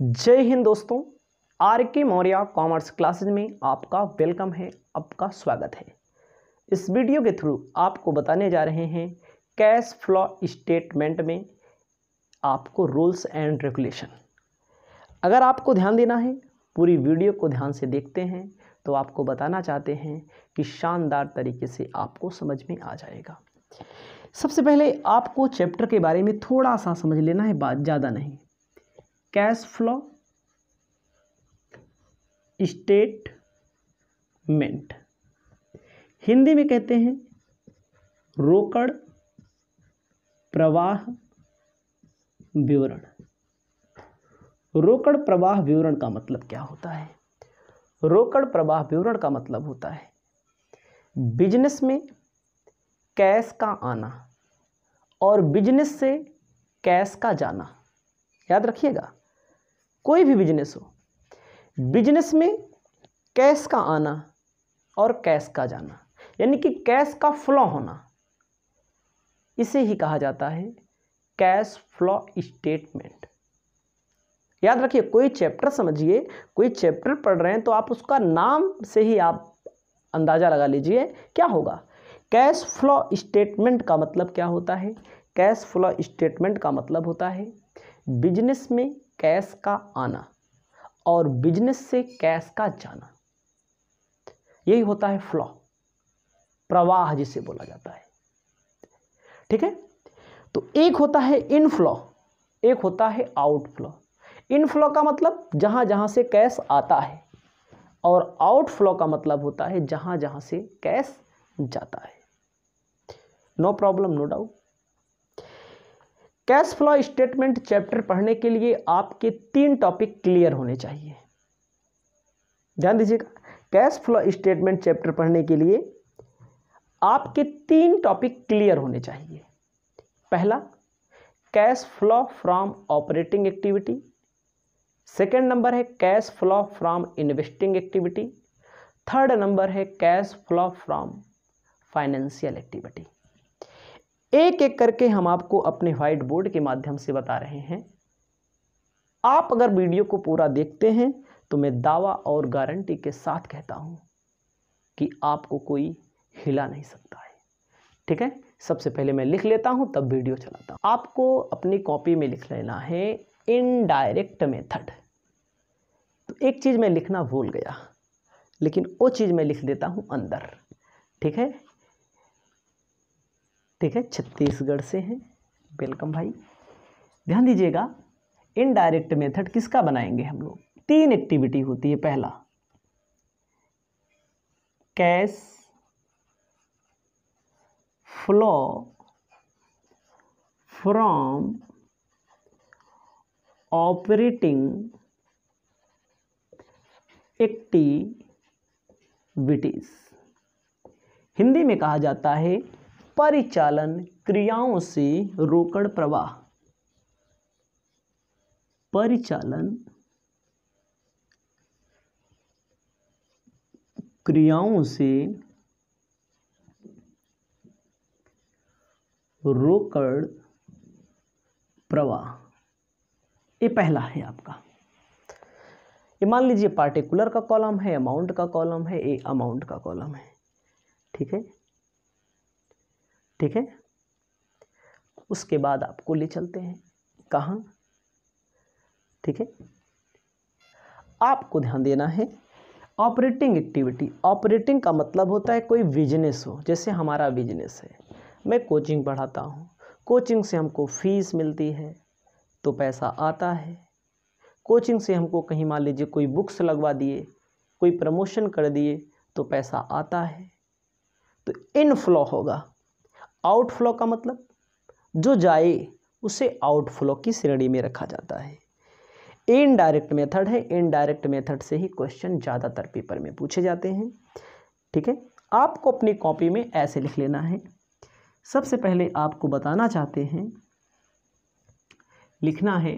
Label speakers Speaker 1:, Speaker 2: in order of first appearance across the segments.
Speaker 1: जय हिंद दोस्तों आर के मौर्या कॉमर्स क्लासेज में आपका वेलकम है आपका स्वागत है इस वीडियो के थ्रू आपको बताने जा रहे हैं कैश फ्लॉ स्टेटमेंट में आपको रूल्स एंड रेगुलेशन अगर आपको ध्यान देना है पूरी वीडियो को ध्यान से देखते हैं तो आपको बताना चाहते हैं कि शानदार तरीके से आपको समझ में आ जाएगा सबसे पहले आपको चैप्टर के बारे में थोड़ा सा समझ लेना है बात ज़्यादा नहीं कैश फ्लो स्टेटमेंट हिंदी में कहते हैं रोकड़ प्रवाह विवरण रोकड़ प्रवाह विवरण का मतलब क्या होता है रोकड़ प्रवाह विवरण का मतलब होता है बिजनेस में कैश का आना और बिजनेस से कैश का जाना याद रखिएगा कोई भी बिजनेस हो बिजनेस में कैश का आना और कैश का जाना यानी कि कैश का फ्लो होना इसे ही कहा जाता है कैश फ्लो स्टेटमेंट याद रखिए कोई चैप्टर समझिए कोई चैप्टर पढ़ रहे हैं तो आप उसका नाम से ही आप अंदाज़ा लगा लीजिए क्या होगा कैश फ्लो स्टेटमेंट का मतलब क्या होता है कैश फ्लो स्टेटमेंट का मतलब होता है बिजनेस में कैश का आना और बिजनेस से कैश का जाना यही होता है फ्लॉ प्रवाह जिसे बोला जाता है ठीक है तो एक होता है इनफ्लॉ एक होता है आउटफ्लो इनफ्लो का मतलब जहां जहां से कैश आता है और आउटफ्लो का मतलब होता है जहां जहां से कैश जाता है no problem no doubt cash flow statement chapter पढ़ने के लिए आपके तीन टॉपिक क्लियर होने चाहिए ध्यान दीजिएगा कैश फ्लो स्टेटमेंट चैप्टर पढ़ने के लिए आपके तीन टॉपिक क्लियर होने चाहिए पहला cash flow from operating activity second number है cash flow from investing activity third number है cash flow from financial activity एक एक करके हम आपको अपने व्हाइट बोर्ड के माध्यम से बता रहे हैं आप अगर वीडियो को पूरा देखते हैं तो मैं दावा और गारंटी के साथ कहता हूँ कि आपको कोई हिला नहीं सकता है ठीक है सबसे पहले मैं लिख लेता हूँ तब वीडियो चलाता हूँ आपको अपनी कॉपी में लिख लेना है इनडायरेक्ट मेथड तो एक चीज़ मैं लिखना भूल गया लेकिन वो चीज़ मैं लिख देता हूँ अंदर ठीक है ठीक है छत्तीसगढ़ से हैं वेलकम भाई ध्यान दीजिएगा इनडायरेक्ट मेथड किसका बनाएंगे हम लोग तीन एक्टिविटी होती है पहला cash flow from operating activities Hindi में कहा जाता है परिचालन क्रियाओं से रोकड़ प्रवाह परिचालन क्रियाओं से रोकड़ प्रवाह ये पहला है आपका ये मान लीजिए पार्टिकुलर का कॉलम है अमाउंट का कॉलम है ये अमाउंट का कॉलम है ठीक है ठीक है उसके बाद आपको ले चलते हैं कहाँ ठीक है आपको ध्यान देना है ऑपरेटिंग एक्टिविटी ऑपरेटिंग का मतलब होता है कोई बिजनेस हो जैसे हमारा बिजनेस है मैं कोचिंग पढ़ाता हूँ कोचिंग से हमको फीस मिलती है तो पैसा आता है कोचिंग से हमको कहीं मान लीजिए कोई बुक्स लगवा दिए कोई प्रमोशन कर दिए तो पैसा आता है तो इनफ्लो होगा आउटफ्लो का मतलब जो जाए उसे आउटफ्लो की श्रेणी में रखा जाता है इनडायरेक्ट मेथड है इनडायरेक्ट मेथड से ही क्वेश्चन ज़्यादातर पेपर में पूछे जाते हैं ठीक है आपको अपनी कॉपी में ऐसे लिख लेना है सबसे पहले आपको बताना चाहते हैं लिखना है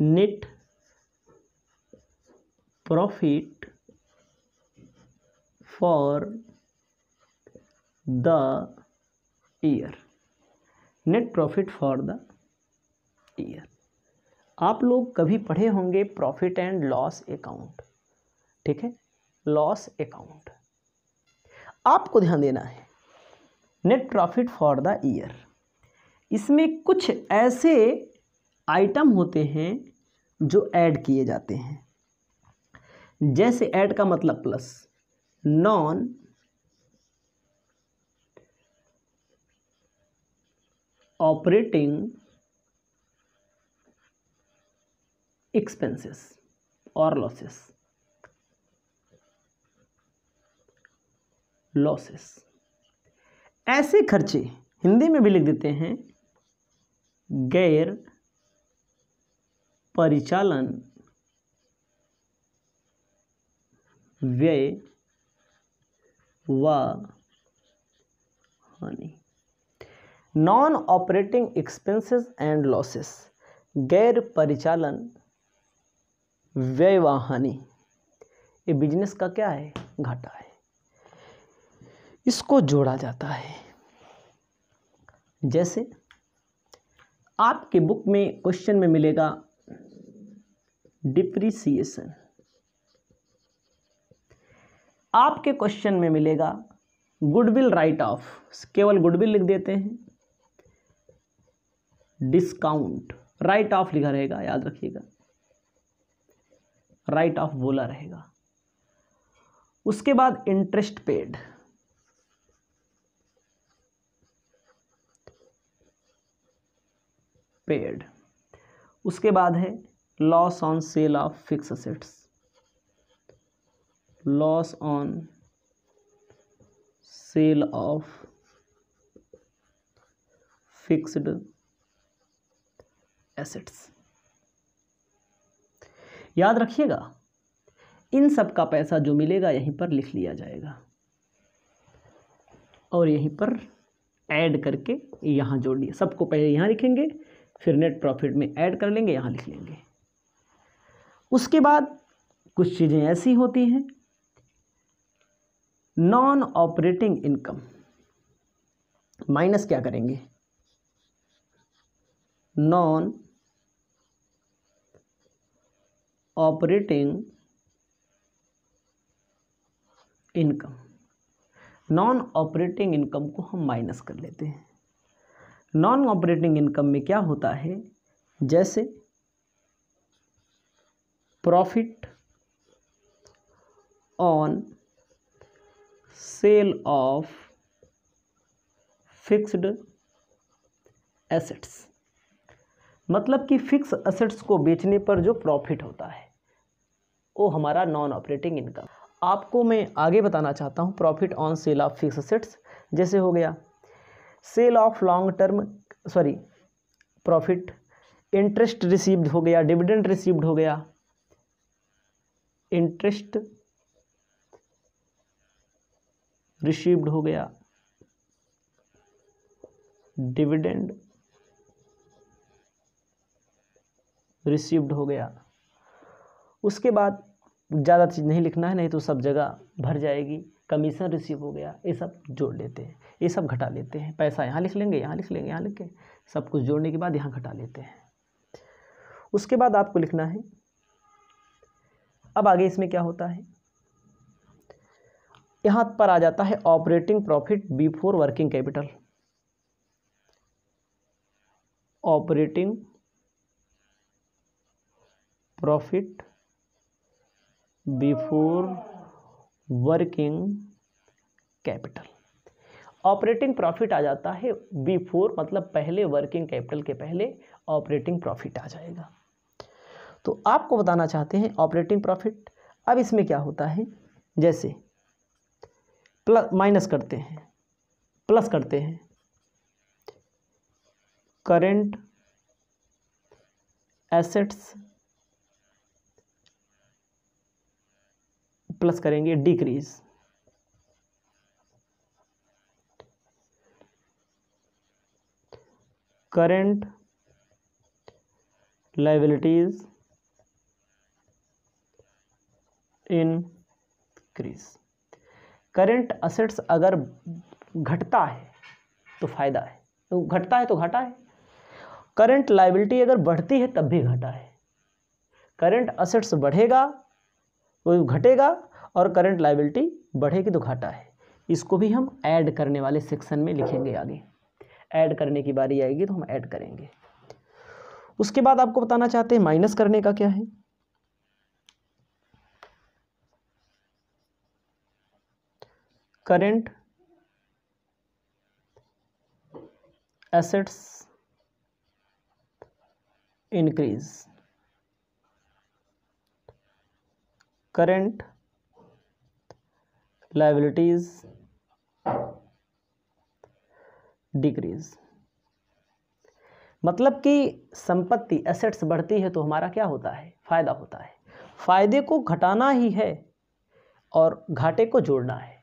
Speaker 1: net profit for the year net profit for the year आप लोग कभी पढ़े होंगे प्रॉफिट एंड लॉस अकाउंट ठीक है लॉस अकाउंट आपको ध्यान देना है net profit for the year इसमें कुछ ऐसे आइटम होते हैं जो ऐड किए जाते हैं जैसे ऐड का मतलब प्लस नॉन ऑपरेटिंग एक्सपेंसेस और लॉसेस लॉसेस ऐसे खर्चे हिंदी में भी लिख देते हैं गैर परिचालन व्यय व हानि non operating expenses and losses गैर परिचालन व्यवहानी ये बिजनेस का क्या है घाटा है इसको जोड़ा जाता है जैसे आपके बुक में क्वेश्चन में मिलेगा डिप्रिसिएशन आपके क्वेश्चन में मिलेगा गुडविल राइट ऑफ केवल गुडविल लिख देते हैं डिस्काउंट राइट ऑफ लिखा रहेगा याद रखिएगा राइट ऑफ बोला रहेगा उसके बाद इंटरेस्ट पेड पेड उसके बाद है loss on sale of fix assets loss on sale of fixed assets याद रखिएगा इन सब का पैसा जो मिलेगा यहीं पर लिख लिया जाएगा और यहीं पर ऐड करके यहाँ जोड़ लिया सबको पहले यहाँ लिखेंगे फिर नेट प्रॉफिट में ऐड कर लेंगे यहाँ लिख लेंगे उसके बाद कुछ चीज़ें ऐसी होती हैं नॉन ऑपरेटिंग इनकम माइनस क्या करेंगे non operating income non operating income को हम माइनस कर लेते हैं नॉन ऑपरेटिंग इनकम में क्या होता है जैसे profit on sale of fixed assets मतलब कि फिक्स असेट्स को बेचने पर जो प्रॉफिट होता है वो हमारा नॉन ऑपरेटिंग इनकम आपको मैं आगे बताना चाहता हूँ profit on sale of fix assets जैसे हो गया sale of long term sorry profit interest received हो गया डिविडेंड रिसीव्ड हो गया इंटरेस्ट रिसीव्ड हो गया डिविडेंड रिसीव्ड हो गया उसके बाद ज़्यादा चीज़ नहीं लिखना है नहीं तो सब जगह भर जाएगी कमीशन रिसीव हो गया ये सब जोड़ लेते हैं ये सब घटा लेते हैं पैसा यहाँ लिख लेंगे यहाँ लिख लेंगे यहाँ लिख के सब कुछ जोड़ने के बाद यहाँ घटा लेते हैं उसके बाद आपको लिखना है अब आगे इसमें क्या होता है यहाँ पर आ जाता है operating profit before working capital operating profit before working capital operating profit आ जाता है बिफोर मतलब पहले वर्किंग कैपिटल के पहले ऑपरेटिंग प्रॉफिट आ जाएगा तो आपको बताना चाहते हैं ऑपरेटिंग प्रॉफिट अब इसमें क्या होता है जैसे प्लस माइनस करते हैं प्लस करते हैं करंट एसेट्स प्लस करेंगे decrease liabilities increase current assets अगर घटता है तो फायदा है तो घटता है तो घाटा है करंट लाइबिलिटी अगर बढ़ती है तब भी घाटा है करंट असेट्स बढ़ेगा वो घटेगा और करंट लाइबिलिटी बढ़ेगी तो घाटा है इसको भी हम ऐड करने वाले सेक्शन में लिखेंगे आगे ऐड करने की बारी आएगी तो हम ऐड करेंगे उसके बाद आपको बताना चाहते हैं माइनस करने का क्या है current assets increase current liabilities decrease मतलब कि संपत्ति एसेट्स बढ़ती है तो हमारा क्या होता है फ़ायदा होता है फ़ायदे को घटाना ही है और घाटे को जोड़ना है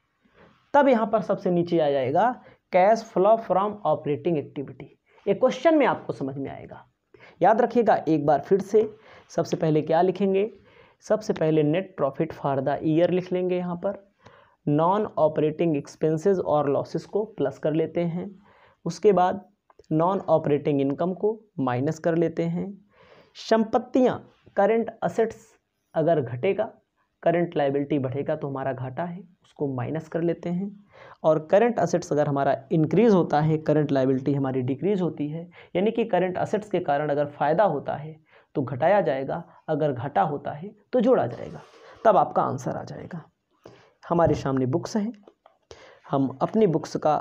Speaker 1: तब यहाँ पर सबसे नीचे आ जाएगा cash flow from operating activity ये क्वेश्चन में आपको समझ में आएगा याद रखिएगा एक बार फिर से सबसे पहले क्या लिखेंगे सबसे पहले net profit for the year लिख लेंगे यहाँ पर नॉन ऑपरेटिंग एक्सपेंसेस और लॉसेस को प्लस कर लेते हैं उसके बाद नॉन ऑपरेटिंग इनकम को माइनस कर लेते हैं संपत्तियाँ करंट असेट्स अगर घटेगा करंट लाइबिलिटी बढ़ेगा तो हमारा घाटा है उसको माइनस कर लेते हैं और करंट असेट्स अगर हमारा इंक्रीज़ होता है करंट लाइबिलिटी हमारी डिक्रीज़ होती है यानी कि करंट असेट्स के कारण अगर फ़ायदा होता है तो घटाया जाएगा अगर घाटा होता है तो जोड़ा जाएगा तब आपका आंसर आ जाएगा हमारे सामने बुक्स हैं हम अपनी बुक्स का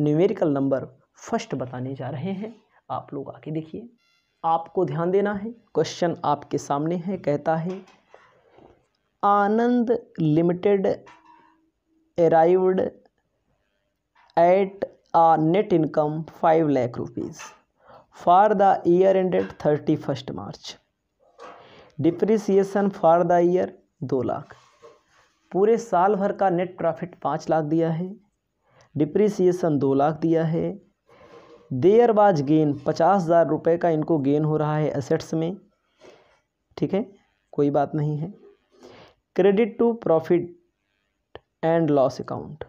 Speaker 1: न्यूमेरिकल नंबर फर्स्ट बताने जा रहे हैं आप लोग आके देखिए आपको ध्यान देना है क्वेश्चन आपके सामने है कहता है Anand limited arrived at a net income five lakh rupees for the year ended thirty first March depreciation for the year दो लाख पूरे साल भर का नेट प्रॉफिट पाँच लाख दिया है डिप्रिसिएसन दो लाख दिया है देयर बाज गेन पचास हज़ार रुपये का इनको गेन हो रहा है एसेट्स में ठीक है कोई बात नहीं है credit to profit and loss account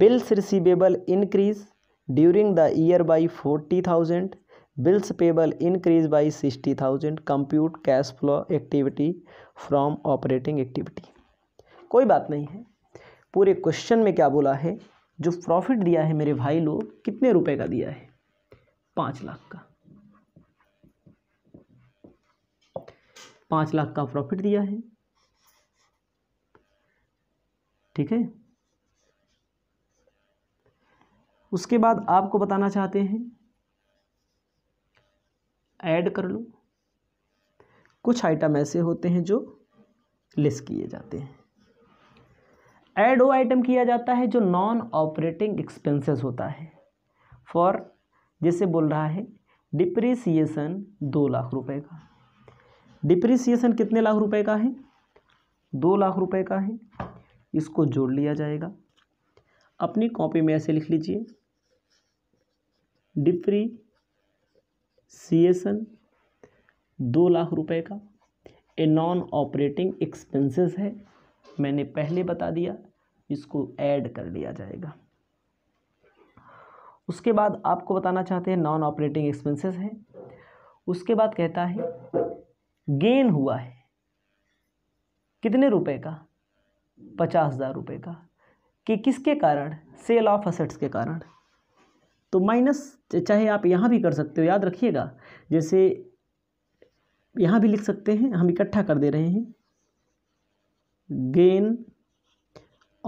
Speaker 1: bills receivable increase during the year by forty thousand bills payable increase by sixty thousand compute cash flow activity from operating activity कोई बात नहीं है पूरे क्वेश्चन में क्या बोला है जो प्रॉफिट दिया है मेरे भाई लोग कितने रुपए का दिया है पाँच लाख का पाँच लाख का प्रॉफिट दिया है ठीक है उसके बाद आपको बताना चाहते हैं ऐड कर लो कुछ आइटम ऐसे होते हैं जो लेस किए जाते हैं एड वो आइटम किया जाता है जो नॉन ऑपरेटिंग एक्सपेंसेस होता है फॉर जैसे बोल रहा है डिप्रीसीसन दो लाख रुपए का डिप्रीसीसन कितने लाख रुपए का है दो लाख रुपए का है इसको जोड़ लिया जाएगा अपनी कॉपी में ऐसे लिख लीजिए डिप्रीसिएशन दो लाख रुपए का ए नॉन ऑपरेटिंग एक्सपेंसेस है मैंने पहले बता दिया इसको ऐड कर लिया जाएगा उसके बाद आपको बताना चाहते हैं नॉन ऑपरेटिंग एक्सपेंसेस हैं उसके बाद कहता है गेन हुआ है कितने रुपए का पचास हज़ार रुपये का कि किसके कारण सेल ऑफ असेट्स के कारण तो माइनस चाहे आप यहाँ भी कर सकते हो याद रखिएगा जैसे यहाँ भी लिख सकते हैं हम इकट्ठा कर दे रहे हैं gain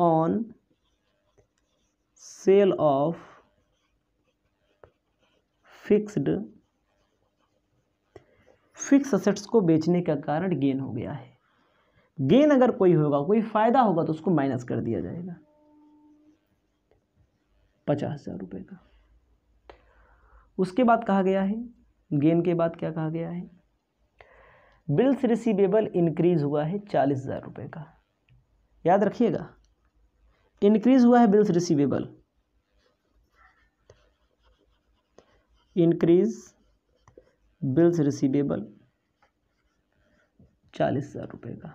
Speaker 1: on sale of fixed fix assets को बेचने का कारण गेन हो गया है गेन अगर कोई होगा कोई फायदा होगा तो उसको माइनस कर दिया जाएगा पचास हजार रुपये का उसके बाद कहा गया है गेन के बाद क्या कहा गया है बिल्स रिसीवेबल इंक्रीज हुआ है चालीस हज़ार रुपये का याद रखिएगा इंक्रीज हुआ है bills receivable increase bills receivable चालीस हज़ार रुपये का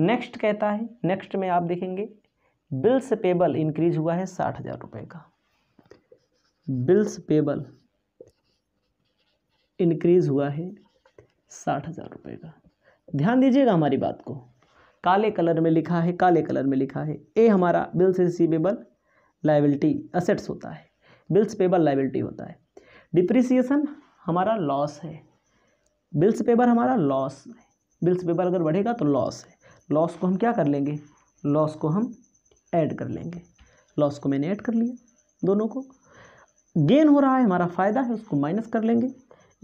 Speaker 1: नेक्स्ट कहता है नेक्स्ट में आप देखेंगे बिल्स पेबल इंक्रीज हुआ है साठ हज़ार रुपये का बिल्स पेबल इंक्रीज हुआ है साठ हज़ार रुपये का ध्यान दीजिएगा हमारी बात को काले कलर में लिखा है काले कलर में लिखा है ए हमारा बिल्स रिसीवेबल लाइबिलिटी असेट्स होता है बिल्स पेबल लाइबिलिटी होता है डिप्रिसिएशन हमारा लॉस है बिल्स पेबर हमारा लॉस है बिल्स पेबर अगर बढ़ेगा तो लॉस है लॉस को हम क्या कर लेंगे लॉस को हम ऐड कर लेंगे लॉस को मैंने ऐड कर लिया दोनों को गेन हो रहा है हमारा फ़ायदा है उसको माइनस कर लेंगे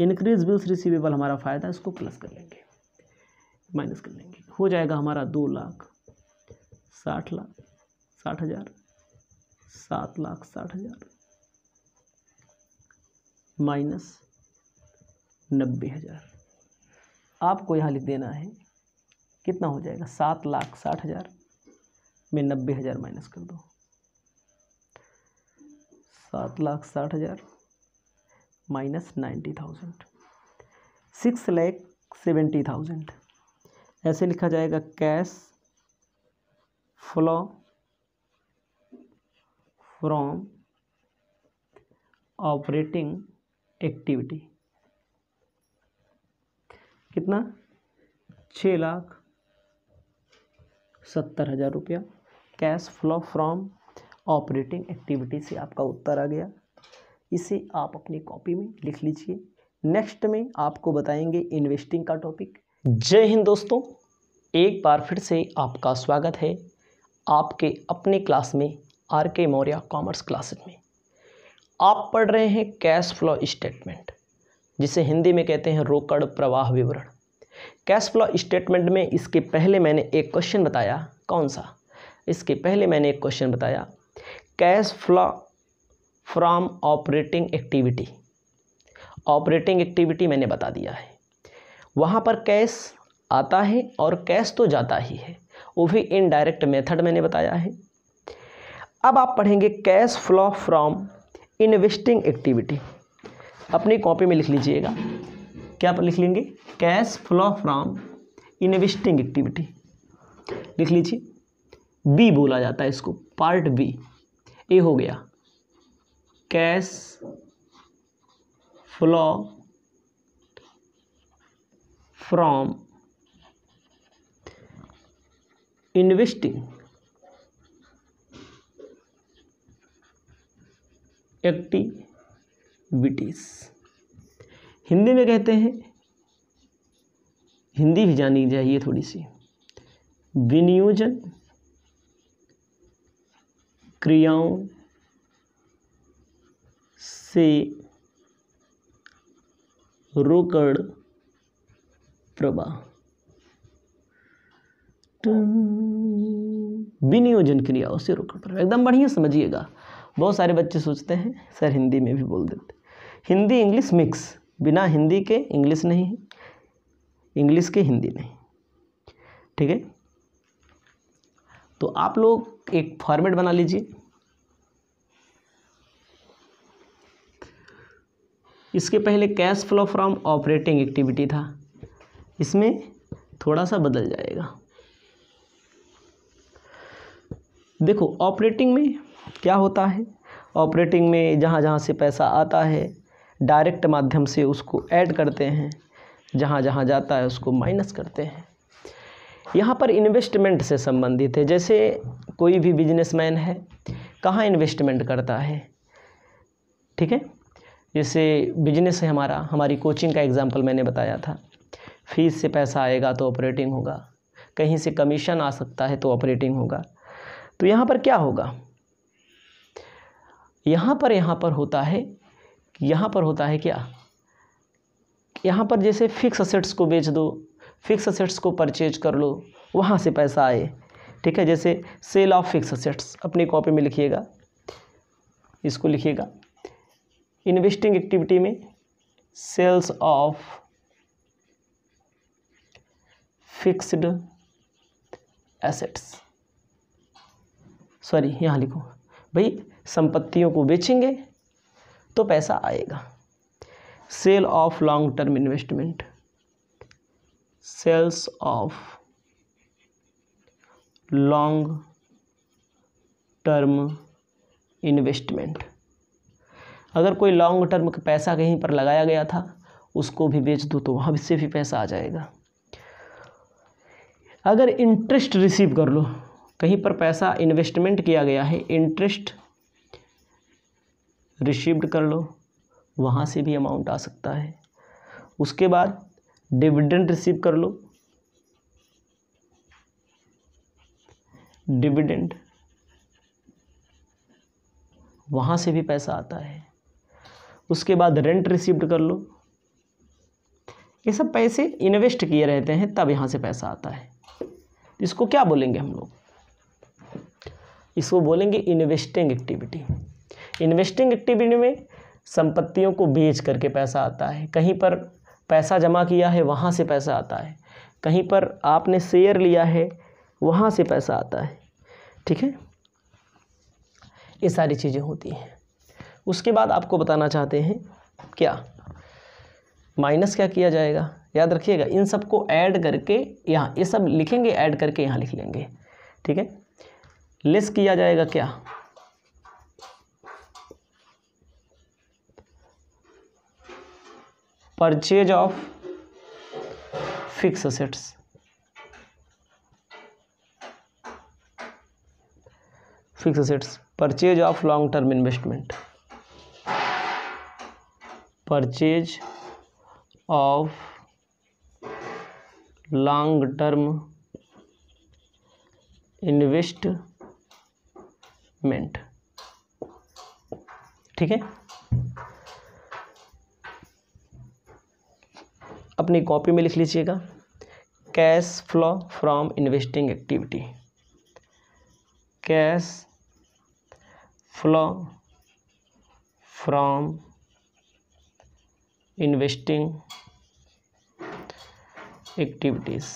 Speaker 1: इंक्रीज बिल्स रिसीवेबल हमारा फ़ायदा है उसको प्लस कर लेंगे माइनस कर लेंगे हो जाएगा हमारा दो लाख साठ लाख साठ हज़ार सात लाख साठ हज़ार माइनस नब्बे हज़ार आपको यहाँ लिख देना है कितना हो जाएगा सात लाख साठ हज़ार में नब्बे हज़ार माइनस कर दो सात लाख साठ हज़ार minus ninety thousand six lakh seventy thousand ऐसे लिखा जाएगा cash flow from operating activity कितना छ लाख सत्तर हज़ार रुपया cash flow from operating activity से आपका उत्तर आ गया इसे आप अपनी कॉपी में लिख लीजिए नेक्स्ट में आपको बताएंगे इन्वेस्टिंग का टॉपिक जय हिंद दोस्तों एक बार फिर से आपका स्वागत है आपके अपने क्लास में आर के मौर्या कॉमर्स क्लासेज में आप पढ़ रहे हैं कैश फ्लो स्टेटमेंट जिसे हिंदी में कहते हैं रोकड़ प्रवाह विवरण कैश फ्लो स्टेटमेंट में इसके पहले मैंने एक क्वेश्चन बताया कौन सा इसके पहले मैंने एक क्वेश्चन बताया cash flow from operating activity operating activity मैंने बता दिया है वहाँ पर कैश आता है और कैश तो जाता ही है वो भी इनडायरेक्ट मेथड मैंने बताया है अब आप पढ़ेंगे cash flow from investing activity अपनी कॉपी में लिख लीजिएगा क्या आप लिख लेंगे cash flow from investing activity लिख लीजिए बी बोला जाता है इसको पार्ट बी ए हो गया cash flow from investing activities Hindi में कहते हैं हिंदी भी जानी चाहिए थोड़ी सी विनियोजन क्रियाओं से रोकड़ प्रवाह विनियोजन क्रिया उसे रोकना पड़ेगा एकदम बढ़िया समझिएगा बहुत सारे बच्चे सोचते हैं सर हिंदी में भी बोल देते हिंदी इंग्लिश मिक्स बिना हिंदी के इंग्लिश नहीं है इंग्लिश के हिंदी नहीं ठीक है तो आप लोग एक फॉर्मेट बना लीजिए इसके पहले cash flow from operating activity था इसमें थोड़ा सा बदल जाएगा देखो ऑपरेटिंग में क्या होता है ऑपरेटिंग में जहाँ जहाँ से पैसा आता है डायरेक्ट माध्यम से उसको ऐड करते हैं जहाँ जहाँ जाता है उसको माइनस करते हैं यहाँ पर इन्वेस्टमेंट से संबंधित है जैसे कोई भी बिजनेसमैन है कहाँ इन्वेस्टमेंट करता है ठीक है जैसे बिजनेस है हमारा हमारी कोचिंग का एग्ज़ाम्पल मैंने बताया था फीस से पैसा आएगा तो ऑपरेटिंग होगा कहीं से कमीशन आ सकता है तो ऑपरेटिंग होगा तो यहाँ पर क्या होगा यहाँ पर यहाँ पर होता है यहाँ पर होता है क्या यहाँ पर जैसे फिक्स असेट्स को बेच दो फिक्स असेट्स को परचेज कर लो वहाँ से पैसा आए ठीक है जैसे सेल ऑफ फिक्स असेट्स अपनी कॉपी में लिखिएगा इसको लिखिएगा इन्वेस्टिंग एक्टिविटी में sales of fixed assets sorry यहाँ लिखो भाई संपत्तियों को बेचेंगे तो पैसा आएगा sale of long term investment sales of long term investment अगर कोई लॉन्ग टर्म का पैसा कहीं पर लगाया गया था उसको भी बेच दो तो वहाँ से भी पैसा आ जाएगा अगर इंटरेस्ट रिसीव कर लो कहीं पर पैसा इन्वेस्टमेंट किया गया है इंटरेस्ट रिसीव्ड कर लो वहाँ से भी अमाउंट आ सकता है उसके बाद डिविडेंड रिसीव कर लो डिविडेंड वहाँ से भी पैसा आता है उसके बाद रेंट रिसीव्ड कर लो ये सब पैसे इन्वेस्ट किए रहते हैं तब यहाँ से पैसा आता है इसको क्या बोलेंगे हम लोग इसको बोलेंगे इन्वेस्टिंग एक्टिविटी इन्वेस्टिंग एक्टिविटी में संपत्तियों को बेच करके पैसा आता है कहीं पर पैसा जमा किया है वहाँ से पैसा आता है कहीं पर आपने शेयर लिया है वहाँ से पैसा आता है ठीक है ये सारी चीज़ें होती हैं उसके बाद आपको बताना चाहते हैं क्या माइनस क्या किया जाएगा याद रखिएगा इन सबको ऐड करके यहाँ ये सब लिखेंगे ऐड करके यहाँ लिख लेंगे ठीक है लेस किया जाएगा क्या purchase of fix assets fix assets purchase of long term investment purchase of long term investment ठीक है अपनी कॉपी में लिख लीजिएगा cash flow from investing activity cash flow from investing activities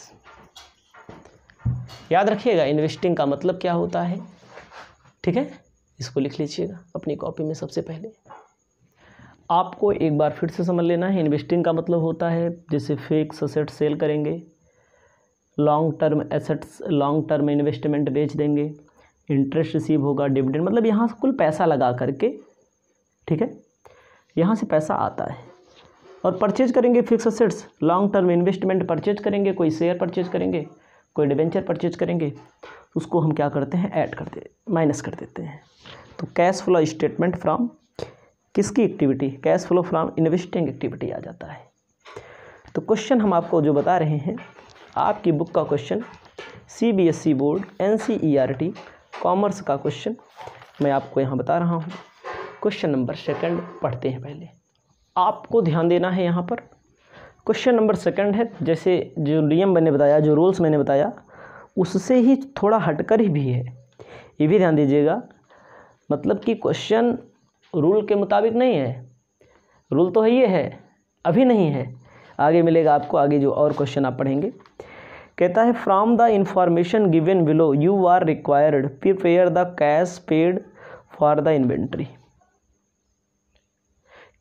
Speaker 1: याद रखिएगा इन्वेस्टिंग का मतलब क्या होता है ठीक है इसको लिख लीजिएगा अपनी कॉपी में सबसे पहले आपको एक बार फिर से समझ लेना है इन्वेस्टिंग का मतलब होता है जैसे फिक्स असेट सेल करेंगे long term assets long term investment बेच देंगे इंटरेस्ट रिसीव होगा डिविडेंड मतलब यहाँ से कुल पैसा लगा करके ठीक है यहाँ से पैसा आता है और परचेज करेंगे fix assets long term investment purchase करेंगे कोई शेयर परचेज करेंगे कोई डिवेंचर परचेज करेंगे उसको हम क्या करते हैं ऐड कर दे माइनस कर देते हैं तो कैश फ्लो स्टेटमेंट फ्रॉम किसकी activity cash flow from investing activity आ जाता है तो क्वेश्चन हम आपको जो बता रहे हैं आपकी बुक का question C B S E board N C E R T commerce का क्वेश्चन मैं आपको यहाँ बता रहा हूँ क्वेश्चन नंबर सेकंड पढ़ते हैं पहले आपको ध्यान देना है यहाँ पर क्वेश्चन नंबर सेकंड है जैसे जो नियम मैंने बताया जो रूल्स मैंने बताया उससे ही थोड़ा हटकर ही भी है ये भी ध्यान दीजिएगा मतलब कि क्वेश्चन रूल के मुताबिक नहीं है रूल तो है ये है अभी नहीं है आगे मिलेगा आपको आगे जो और क्वेश्चन आप पढ़ेंगे कहता है from the information given below you are required prepare the cash paid for the inventory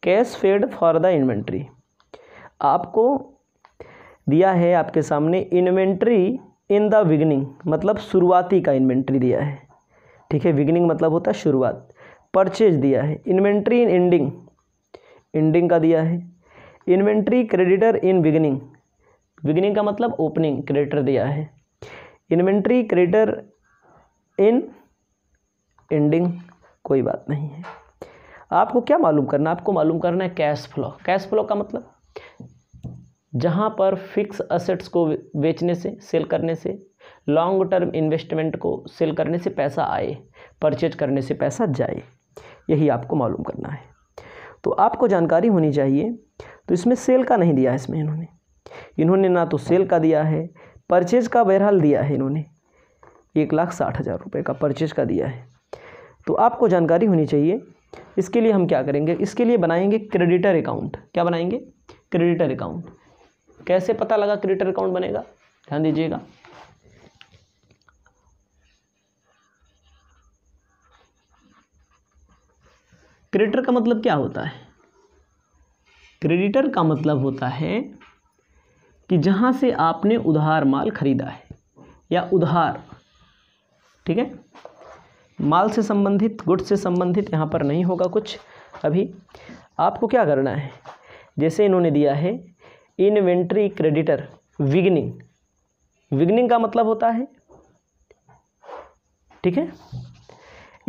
Speaker 1: cash paid for the inventory आपको दिया है आपके सामने इन्वेंट्री इन द बिगनिंग मतलब शुरुआती का इन्वेंट्री दिया है ठीक है बिगनिंग मतलब होता है शुरुआत परचेज दिया है इन्वेंट्री इन एंडिंग एंडिंग का दिया है inventory creditor in beginning beginning का मतलब ओपनिंग क्रेडिटर दिया है इन्वेंट्री क्रेडिटर इन एंडिंग कोई बात नहीं है आपको क्या मालूम करना आपको मालूम करना है कैश फ्लो कैश फ्लो का मतलब जहाँ पर फिक्स असेट्स को बेचने से सेल करने से लॉन्ग टर्म इन्वेस्टमेंट को सेल करने से पैसा आए परचेज करने से पैसा जाए यही आपको मालूम करना है तो आपको जानकारी होनी चाहिए तो इसमें सेल का नहीं दिया है इसमें इन्होंने इन्होंने ना तो सेल का दिया है परचेज का बहरहाल दिया है इन्होंने एक लाख साठ हज़ार रुपये का परचेज का दिया है तो आपको जानकारी होनी चाहिए इसके लिए हम क्या करेंगे इसके लिए बनाएंगे क्रेडिटर अकाउंट क्या बनाएंगे क्रेडिटर अकाउंट कैसे पता लगा क्रेडिटर अकाउंट बनेगा ध्यान दीजिएगा क्रेडिटर का मतलब क्या होता है क्रेडिटर का मतलब होता है कि जहां से आपने उधार माल खरीदा है या उधार ठीक है माल से संबंधित गुड्स से संबंधित यहां पर नहीं होगा कुछ अभी आपको क्या करना है जैसे इन्होंने दिया है इन्वेंट्री क्रेडिटर विगनिंग विगनिंग का मतलब होता है ठीक है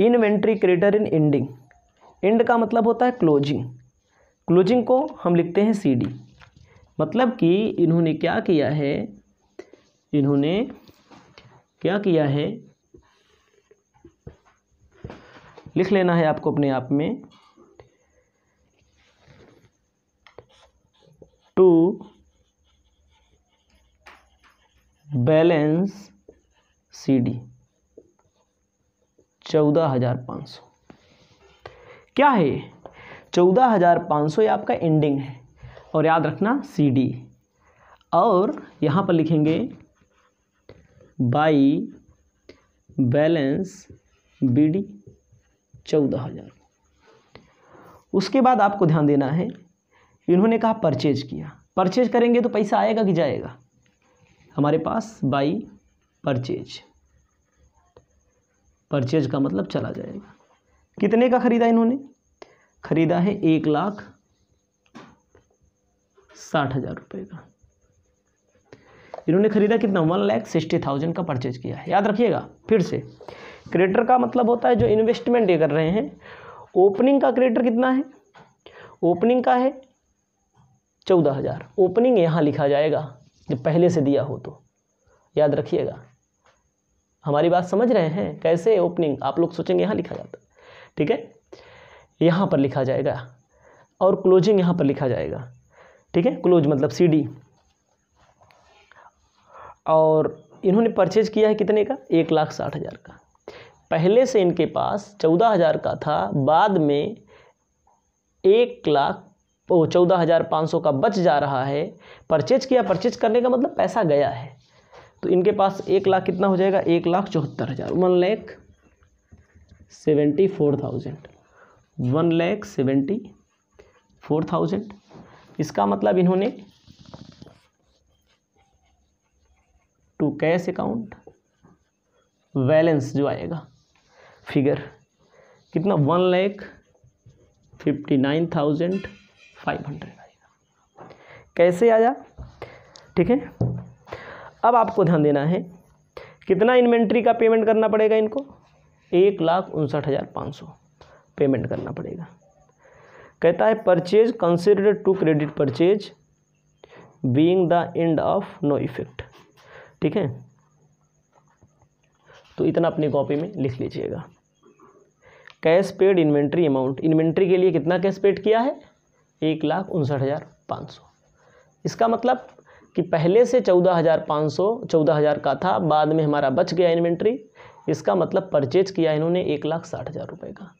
Speaker 1: inventory creditor in ending end का मतलब होता है क्लोजिंग क्लोजिंग को हम लिखते हैं सी डी मतलब कि इन्होंने क्या किया है इन्होंने क्या किया है लिख लेना है आपको अपने आप में टू बैलेंस सी डी चौदह हजार पाँच सौ क्या है चौदह हजार पाँच सौ आपका एंडिंग है और याद रखना सी डी और यहाँ पर लिखेंगे बाई बैलेंस बी डी चौदह हजार उसके बाद आपको ध्यान देना है इन्होंने कहा परचेज किया परचेज करेंगे तो पैसा आएगा कि जाएगा हमारे पास बाई परचेज परचेज का मतलब चला जाएगा कितने का खरीदा इन्होंने खरीदा है एक लाख साठ हज़ार रुपये का इन्होंने खरीदा कितना वन लैख सिक्सटी थाउजेंड का परचेज किया है याद रखिएगा फिर से क्रेडिटर का मतलब होता है जो इन्वेस्टमेंट ये कर रहे हैं ओपनिंग का क्रेडिटर कितना है ओपनिंग का है चौदह हज़ार ओपनिंग यहाँ लिखा जाएगा जब पहले से दिया हो तो याद रखिएगा हमारी बात समझ रहे हैं कैसे ओपनिंग आप लोग सोचेंगे यहाँ लिखा जाता ठीक है यहाँ पर लिखा जाएगा और क्लोजिंग यहाँ पर लिखा जाएगा ठीक है क्लोज मतलब सी डी और इन्होंने परचेज किया है कितने का एक लाख साठ हज़ार का पहले से इनके पास चौदह हज़ार का था बाद में एक लाख वो चौदह हज़ार पाँच सौ का बच जा रहा है परचेज किया परचेज करने का मतलब पैसा गया है तो इनके पास एक लाख कितना हो जाएगा एक लाख चौहत्तर हज़ार one lakh seventy four thousand one lakh seventy four thousand इसका मतलब इन्होंने टू कैश अकाउंट बैलेंस जो आएगा फिगर कितना one lakh fifty nine thousand five hundred आएगा कैसे आया ठीक है अब आपको ध्यान देना है कितना इन्वेंट्री का पेमेंट करना पड़ेगा इनको एक लाख उनसठ हज़ार पाँच सौ पेमेंट करना पड़ेगा कहता है purchase consider to credit purchase being the end of no effect ठीक है तो इतना अपनी कॉपी में लिख लीजिएगा cash paid inventory amount inventory के लिए कितना कैश पेड किया है एक लाख उनसठ हज़ार पाँच सौ इसका मतलब कि पहले से चौदह हज़ार पाँच सौ चौदह हज़ार का था बाद में हमारा बच गया इन्वेंट्री इसका मतलब परचेज किया इन्होंने एक लाख साठ हज़ार रुपये का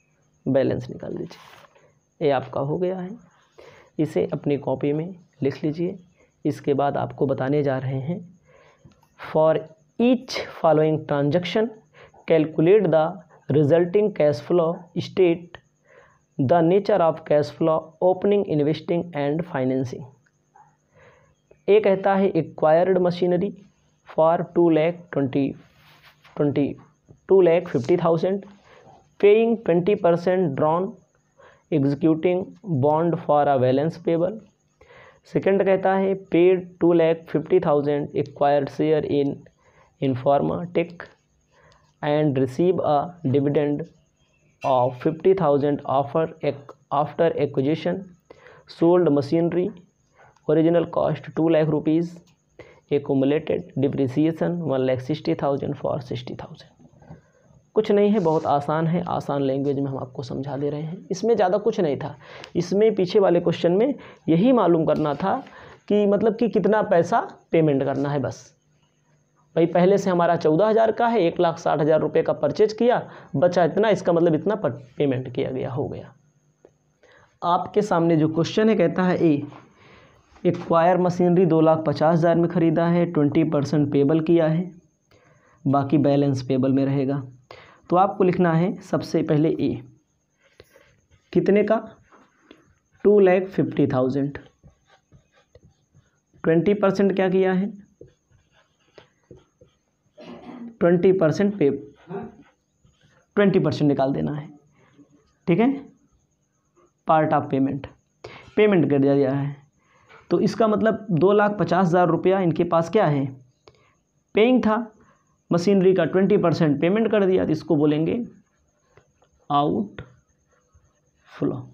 Speaker 1: बैलेंस निकाल दीजिए ये आपका हो गया है इसे अपनी कॉपी में लिख लीजिए इसके बाद आपको बताने जा रहे हैं for each following transaction calculate the resulting cash flow state the nature of cash flow operating investing and financing a कहता है acquired machinery for two lakh twenty twenty two lakh fifty thousand paying twenty percent drawn executing bond for a balance payable second कहता है paid two lakh fifty thousand acquired share in Informa tech and receive a dividend of 50,000 offer after acquisition sold machinery original cost 2 lakh rupees accumulated depreciation 1 lakh 60,000 for 60,000 कुछ नहीं है बहुत आसान है आसान language में हम आपको समझा दे रहे हैं इसमें ज़्यादा कुछ नहीं था इसमें पीछे वाले क्वेश्चन में यही मालूम करना था कि मतलब कि कितना पैसा पेमेंट करना है बस भाई पहले से हमारा चौदह हज़ार का है एक लाख साठ हज़ार रुपये का परचेज किया बचा इतना इसका मतलब इतना पेमेंट किया गया हो गया आपके सामने जो क्वेश्चन है कहता है ए एक्वायर मशीनरी दो लाख पचास हज़ार में ख़रीदा है ट्वेंटी परसेंट पेबल किया है बाकी बैलेंस पेबल में रहेगा तो आपको लिखना है सबसे पहले ए कितने का two lakh fifty thousand twenty percent क्या किया है ट्वेंटी परसेंट पे हाँ। ट्वेंटी परसेंट निकाल देना है ठीक है पार्ट ऑफ पेमेंट पेमेंट कर दिया गया है तो इसका मतलब दो लाख पचास हज़ार रुपया इनके पास क्या है पेइंग था मशीनरी का ट्वेंटी परसेंट पेमेंट कर दिया तो इसको बोलेंगे आउट फ्लो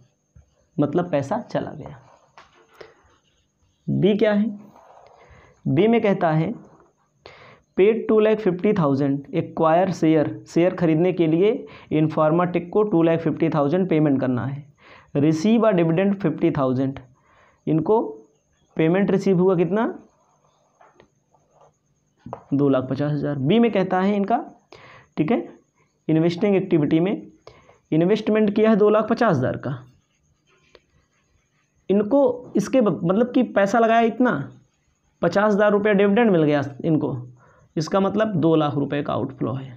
Speaker 1: मतलब पैसा चला गया बी क्या है बी में कहता है paid two lakh fifty thousand acquire share share खरीदने के लिए इन्फॉर्माटिक को two lakh fifty thousand payment करना है receive a dividend fifty thousand इनको पेमेंट रिसीव हुआ कितना दो लाख पचास हज़ार बी में कहता है इनका ठीक है इन्वेस्टिंग एक्टिविटी में इन्वेस्टमेंट किया है दो लाख पचास हज़ार का इनको इसके मतलब कि पैसा लगाया इतना पचास हज़ार रुपया डिविडेंड मिल गया इनको इसका मतलब दो लाख रुपए का आउटफ्लो है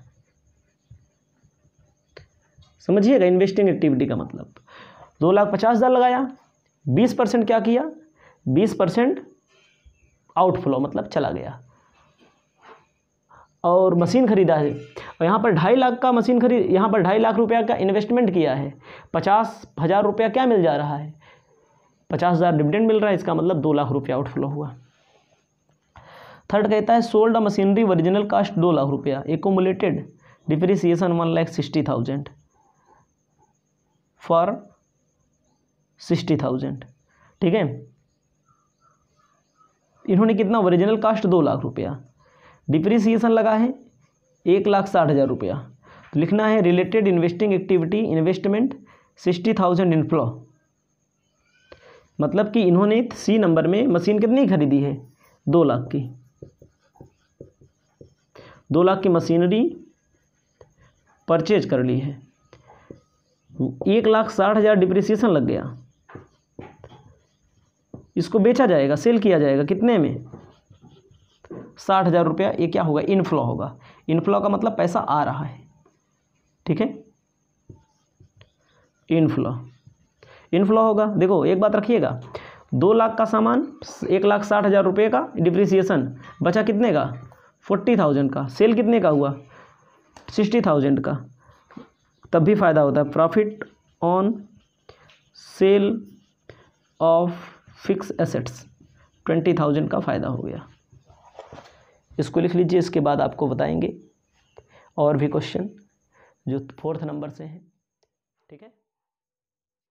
Speaker 1: समझिएगा इन्वेस्टिंग एक्टिविटी का मतलब दो लाख पचास हज़ार लगाया बीस परसेंट क्या किया बीस परसेंट आउटफ्लो मतलब चला गया और मशीन ख़रीदा है और यहाँ पर ढाई लाख का मशीन खरीद यहाँ पर ढाई लाख रुपया का इन्वेस्टमेंट किया है पचास हज़ार रुपया क्या मिल जा रहा है पचास हज़ार डिविडेंड मिल रहा है इसका मतलब दो लाख रुपया आउटफ्लो हुआ थर्ड कहता है सोल्ड मशीनरी ओरिजिनल कास्ट दो लाख रुपया accumulated depreciation one lakh sixty thousand for sixty thousand ठीक है इन्होंने कितना ओरिजिनल कास्ट दो लाख रुपया डिप्रिसिएशन लगा है एक लाख साठ हज़ार रुपया तो लिखना है related investing activity investment sixty thousand inflow मतलब कि इन्होंने सी नंबर में मशीन कितनी खरीदी है दो लाख की दो लाख की मशीनरी परचेज कर ली है एक लाख साठ हज़ार डिप्रिसिएशन लग गया इसको बेचा जाएगा सेल किया जाएगा कितने में साठ हज़ार रुपया ये क्या होगा इनफ्लो होगा इनफ्लो का मतलब पैसा आ रहा है ठीक है इनफ्लो इनफ्लो होगा देखो एक बात रखिएगा दो लाख का सामान एक लाख साठ हज़ार रुपये का डिप्रिसिएशन बचा कितने का फोर्टी थाउजेंड का सेल कितने का हुआ सिक्सटी थाउजेंड का तब भी फ़ायदा होता है profit on sale of fix assets twenty thousand का फ़ायदा हो गया इसको लिख लीजिए इसके बाद आपको बताएंगे और भी क्वेश्चन जो फोर्थ नंबर से हैं ठीक है